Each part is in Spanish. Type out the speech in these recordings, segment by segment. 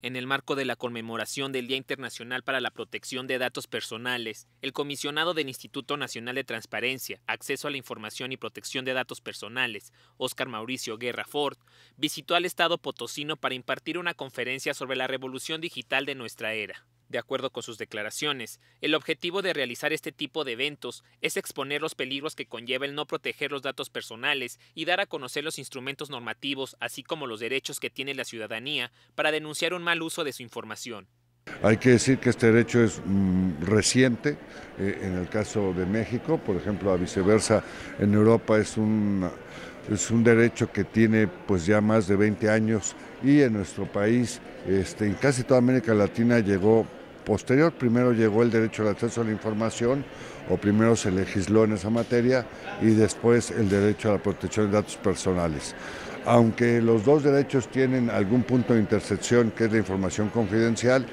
En el marco de la conmemoración del Día Internacional para la Protección de Datos Personales, el comisionado del Instituto Nacional de Transparencia, Acceso a la Información y Protección de Datos Personales, Oscar Mauricio Guerra Ford, visitó al Estado potosino para impartir una conferencia sobre la revolución digital de nuestra era. De acuerdo con sus declaraciones, el objetivo de realizar este tipo de eventos es exponer los peligros que conlleva el no proteger los datos personales y dar a conocer los instrumentos normativos, así como los derechos que tiene la ciudadanía para denunciar un mal uso de su información. Hay que decir que este derecho es mm, reciente eh, en el caso de México, por ejemplo, a viceversa, en Europa es un, es un derecho que tiene pues ya más de 20 años y en nuestro país, este, en casi toda América Latina llegó posterior. Primero llegó el derecho al acceso a la información, o primero se legisló en esa materia, y después el derecho a la protección de datos personales. Aunque los dos derechos tienen algún punto de intersección, que es la información confidencial,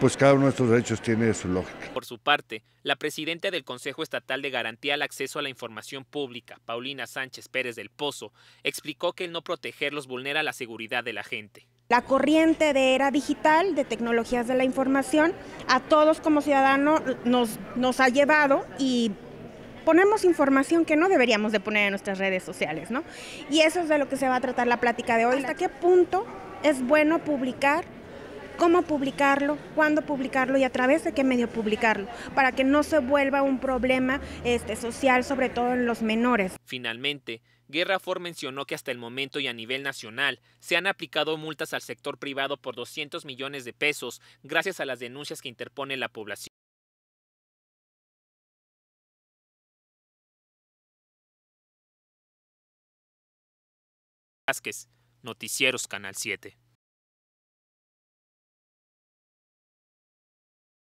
pues cada uno de estos derechos tiene su lógica. Por su parte, la presidenta del Consejo Estatal de Garantía al Acceso a la Información Pública, Paulina Sánchez Pérez del Pozo, explicó que el no protegerlos vulnera la seguridad de la gente la corriente de era digital, de tecnologías de la información, a todos como ciudadanos nos, nos ha llevado y ponemos información que no deberíamos de poner en nuestras redes sociales, Y eso es de lo que se va a tratar la plática de hoy. ¿Hasta qué punto es bueno publicar cómo publicarlo, cuándo publicarlo y a través de qué medio publicarlo, para que no se vuelva un problema este, social, sobre todo en los menores. Finalmente, Guerra Ford mencionó que hasta el momento y a nivel nacional se han aplicado multas al sector privado por 200 millones de pesos gracias a las denuncias que interpone la población. Vázquez, Noticieros Canal 7.